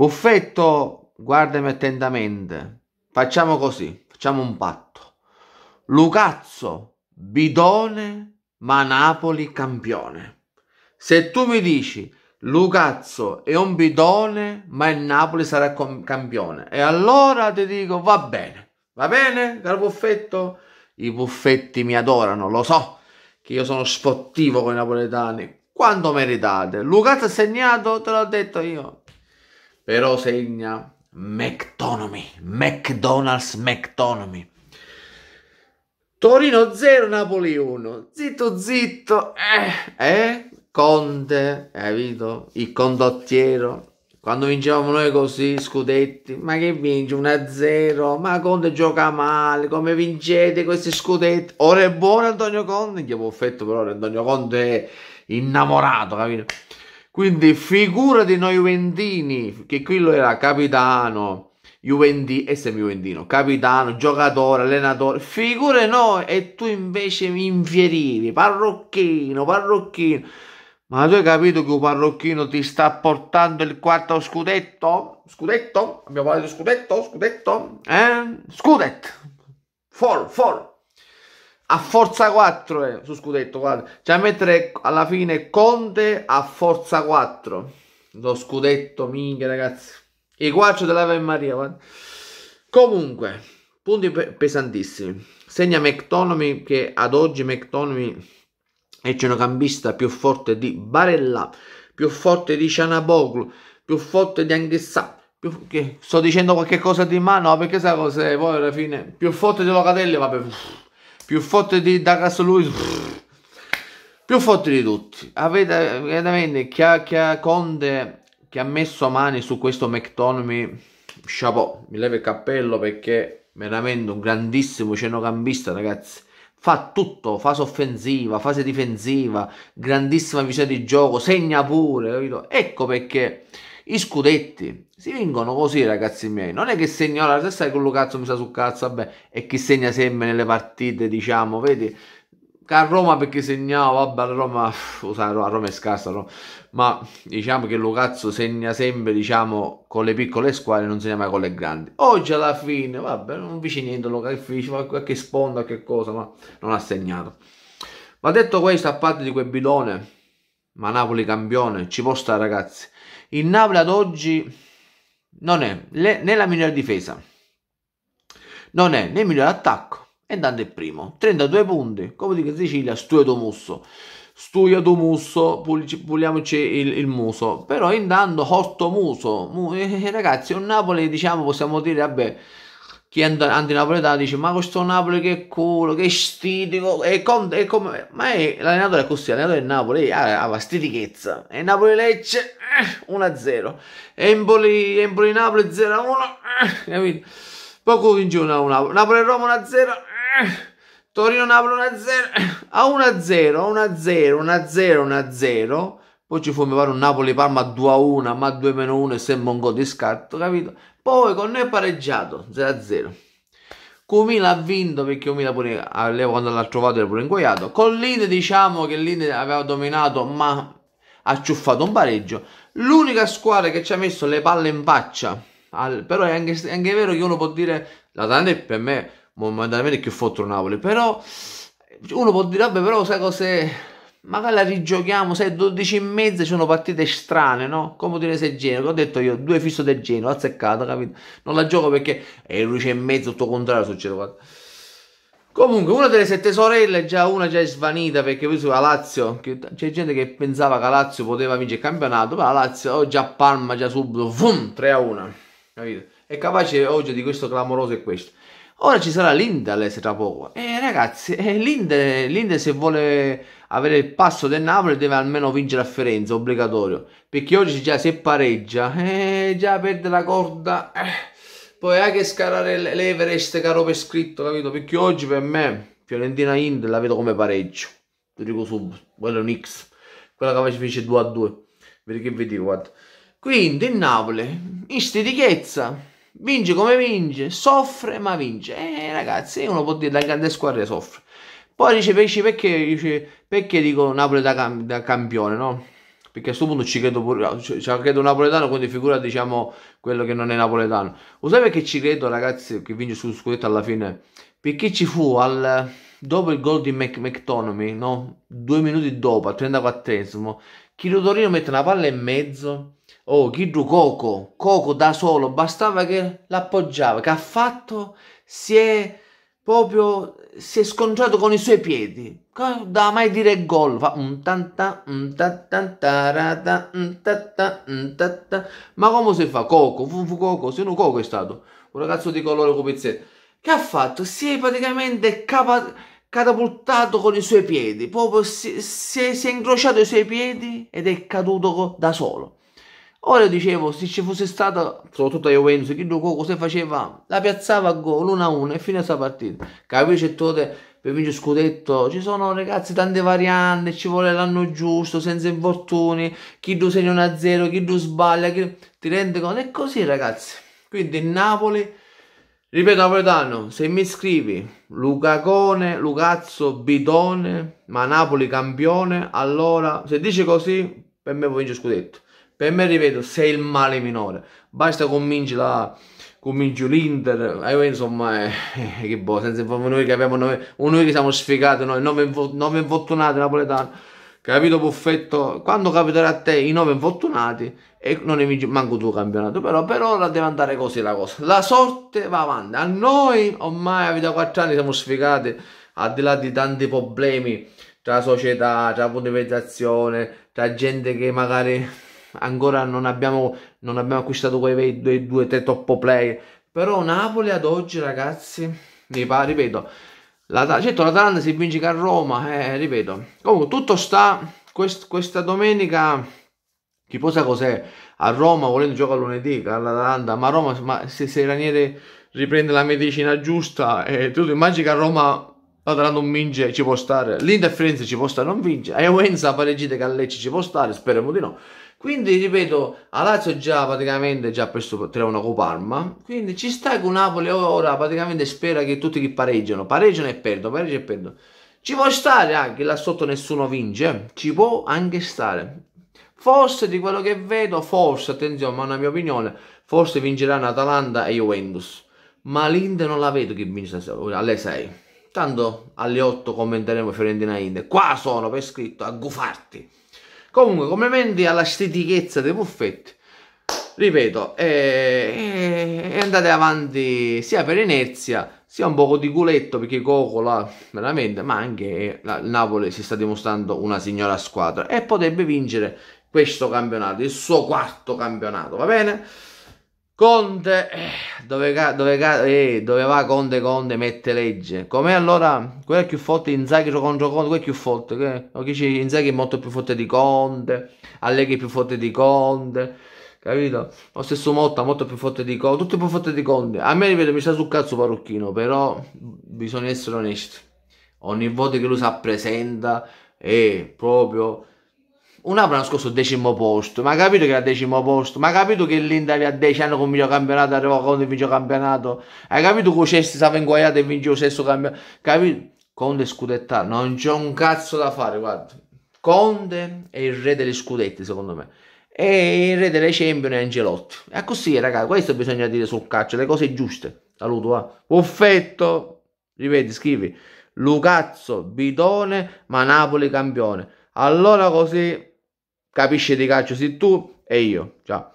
Buffetto, guardami attentamente. Facciamo così, facciamo un patto. Lucazzo, bidone, ma Napoli campione. Se tu mi dici Lucazzo è un bidone, ma il Napoli sarà campione. E allora ti dico va bene, va bene, caro Buffetto? I buffetti mi adorano, lo so che io sono sportivo con i napoletani. Quanto meritate? Lucazzo ha segnato, te l'ho detto io però segna McTonomy, McDonald's McTonomy. Torino 0, Napoli 1. Zitto, zitto. Eh, eh? Conte, hai capito? Il condottiero. Quando vincevamo noi così, scudetti, ma che vince 1-0? Ma Conte gioca male, come vincete questi scudetti? Ora è buono Antonio Conte, Gli che buffetto però Antonio Conte è innamorato, capito? Quindi figura di noi Juventini, che quello era capitano, Juventi, e Juventino, capitano, giocatore, allenatore, figure noi e tu invece mi infierivi, parrocchino, parrocchino. Ma tu hai capito che un parrocchino ti sta portando il quarto scudetto? Scudetto? Abbiamo parlato di scudetto? Scudetto? Eh? Scudet! For, for! a forza 4 eh, su scudetto, guarda. Cioè a mettere alla fine Conte a forza 4. Lo scudetto, minchia ragazzi. E quattro dell'Ave Maria, guarda. Comunque, punti pe- pesantissimi. Segna McTonomy che ad oggi McTonomy è centrocampista più forte di Barella, più forte di Cianaboglu, più forte di Anghessà, che, sto dicendo qualche cosa di mano perché sai cos'è poi alla fine più forte di Locatelli vabbè più forte di Douglas Lewis più forte di tutti avete veramente chiacchia Conte che ha messo mani su questo McTonamy chapeau mi levo il cappello perché veramente un grandissimo centrocampista ragazzi fa tutto, fase offensiva, fase difensiva, grandissima visione di gioco, segna pure, capito? Ecco perché gli scudetti. Si vincono così, ragazzi miei. Non è che segnala, se sai quello cazzo mi sa su cazzo, vabbè, e chi segna sempre nelle partite, diciamo, vedi? Che a Roma perché segnava, vabbè, a Roma, a Roma è scarsa, ma diciamo che Lucazzo segna sempre, diciamo, con le piccole squadre, non segna mai con le grandi. Oggi alla fine, vabbè, non dice niente, lo fa qualche sponda, che cosa, ma non ha segnato. Ma detto questo, a parte di quel bidone ma Napoli campione, ci può stare ragazzi. Il Napoli ad oggi non è né la migliore difesa, non è né il migliore attacco, e Dante il primo, 32 punti, come Comunica Sicilia, Studio Musso. Studio Musso, puliamoci il, il, muso, però intanto Hotto Muso, eh, ragazzi, un Napoli diciamo possiamo dire, vabbè, chi è antinapoletano dice ma questo Napoli che culo, che stitico, è, con, è come, ma è, l'allenatore è così, l'allenatore è Napoli, ha, ha la stitichezza, e Napoli Lecce 1-0, eh, Empoli, Empoli Napoli 0-1, eh, capito? Poco in giù Napoli, Napoli Roma 1-0, eh, Torino Napoli 1-0, a 1-0, 1-0, 1-0, 1-0, poi ci fu, mi pare, un Napoli-Parma 2-1, ma 2-1 e sembra un gol di scarto, capito? Poi con noi è pareggiato, 0-0. Comila ha vinto perché Comila pure all'epoca quando l'ha trovato era pure ingoiato. Con l'Inter diciamo che l'Inter aveva dominato ma ha ciuffato un pareggio. L'unica squadra che ci ha messo le palle in faccia. Al, però è anche, è anche, vero che uno può dire la l'Atalanta per me momentaneamente è più fotto Napoli. Però uno può dire vabbè però sai cos'è magari la rigiochiamo, sai, 12 e mezza ci sono partite strane, no? Come dire se Genova, ho detto io, due fisso del Genova, azzeccato, capito? Non la gioco perché è 12 e mezza, tutto contrario succede qua. Comunque, una delle sette sorelle, già una già è svanita perché poi sulla Lazio, c'è gente che pensava che la Lazio poteva vincere il campionato, ma la Lazio oh, già Palma, già subito, vum, 3 a 1, capito? È capace oggi di questo clamoroso e questo. Ora ci sarà l'Inter eh, tra poco. E eh, ragazzi, eh, l'Inter, l'Inter se vuole avere il passo del Napoli deve almeno vincere a Firenze, obbligatorio. Perché oggi già se pareggia, eh, già perde la corda, eh. poi anche scalare l'Everest caro per scritto, capito? Perché oggi per me Fiorentina Ind la vedo come pareggio, lo dico subito, quello è un X, quella che fece 2 a 2, vedi che vi dico, guarda. Quindi il Napoli, in stitichezza, vince come vince, soffre ma vince. Eh ragazzi, uno può dire la grande squadra soffre. Poi dice, perché, dice, perché dico Napoli da, cam- da, campione, no? Perché a questo punto ci credo pure, cioè, ci, credo napoletano, quindi figura diciamo quello che non è napoletano. Lo sai perché ci credo ragazzi che vince sul scudetto alla fine? Perché ci fu al, dopo il gol di Mc, McTonomy, no? Due minuti dopo, al 34esimo, Chiro Torino mette una palla in mezzo. Oh, Chiro Coco, Coco da solo, bastava che l'appoggiava, che ha fatto, si è proprio si è scontrato con i suoi piedi. Da mai dire gol, fa un tanta, un tanta, tarata, un tanta, un tanta. Ma come si fa? Coco, fu, fu Coco, se non Coco è stato un ragazzo di colore con Che ha fatto? Si è praticamente capa- catapultato con i suoi piedi, proprio si, si, è, si è incrociato i suoi piedi ed è caduto da solo. Ora dicevo, se ci fosse stata, soprattutto a Juventus, chi Lukaku cosa faceva? La piazzava a gol 1-1 e fine questa partita. Capisci Tote per vincere scudetto? Ci sono ragazzi tante varianti, ci vuole l'anno giusto, senza infortuni, chi tu segna 1-0, chi tu sbaglia, chi... ti rende conto? È così ragazzi. Quindi Napoli, ripeto Napoletano, se mi scrivi Lucacone, Lucazzo, Bidone, ma Napoli campione, allora se dici così, per me puoi vincere scudetto per me, ripeto, sei il male minore. Basta convinci la... Cominci l'Inter, io eh, insomma, eh, eh, che boh, senza noi che abbiamo, noi, noi che siamo sfigati, noi, nove, infortunati napoletani, capito Buffetto? Quando capiterà a te i nove infortunati e non ne vinci manco tu campionato, però per ora deve andare così la cosa. La sorte va avanti, a noi ormai a da quattro anni siamo sfigati, al di là di tanti problemi tra società, tra privatizzazione, tra gente che magari ancora non abbiamo, non abbiamo acquistato quei due, 2 tre top play. però Napoli ad oggi ragazzi, mi pare, ripeto, la, certo l'Atalanta si vince che a Roma, eh, ripeto, comunque tutto sta, quest, questa domenica, chi posa cos'è, a Roma volendo giocare lunedì, all'Atalanta, ma a Roma ma se, se Ranieri riprende la medicina giusta, eh, tu immagini che a Roma l'Atalanta non vince ci può stare, l'Inter Firenze ci può stare, non vince, e Wenza pareggiate che a Lecce ci può stare, speriamo di no. Quindi ripeto, a Lazio già praticamente già preso 3-1 con Parma, quindi ci sta che Napoli ora praticamente spera che tutti che pareggiano, pareggiano e perdono, pareggiano e perdono. Ci può stare anche là sotto nessuno vince, eh. ci può anche stare. Forse di quello che vedo, forse, attenzione, ma è una mia opinione, forse vinceranno Atalanta e Juventus. Ma l'Inde non la vedo che vince alle 6. Tanto alle 8 commenteremo Fiorentina Inde. Qua sono per scritto, a gufarti. Comunque, complimenti alla stitichezza dei muffetti. Ripeto, eh, eh, eh, andate avanti sia per inerzia, sia un poco di culetto perché Cocola veramente, ma anche il Napoli si sta dimostrando una signora squadra e potrebbe vincere questo campionato, il suo quarto campionato, va bene? Conte, eh, dove, dove, eh, dove, va Conte, Conte mette legge. Com'è allora? Quello è più forte Inzaghi contro Conte, quello è più forte. Che, dice, Inzaghi è molto più forte di Conte, Allegri è più forte di Conte, capito? Lo stesso Motta molto più forte di Conte, tutti più forte di Conte. A me, ripeto, mi sta sul cazzo Parrucchino, però bisogna essere onesti. Ogni volta che lui si appresenta è eh, proprio un Napoli l'anno scorso decimo posto, ma ha capito che era decimo posto, ma ha capito che l'Inter a 10 anni con il campionato arrivò con il vice campionato, hai capito che Cesti stava inguagliato e vince il sesto campionato, capito? Conte scudetta, non c'è un cazzo da fare, guarda. Conte è il re degli scudetti, secondo me. E il re delle Champions è Angelotti. E così, ragazzi, questo bisogna dire sul calcio, le cose giuste. Saluto, va. Eh. Buffetto, ripeti, scrivi. Lucazzo, Bidone, ma Napoli campione. Allora così Capisci di calcio sì tu e io. Ciao.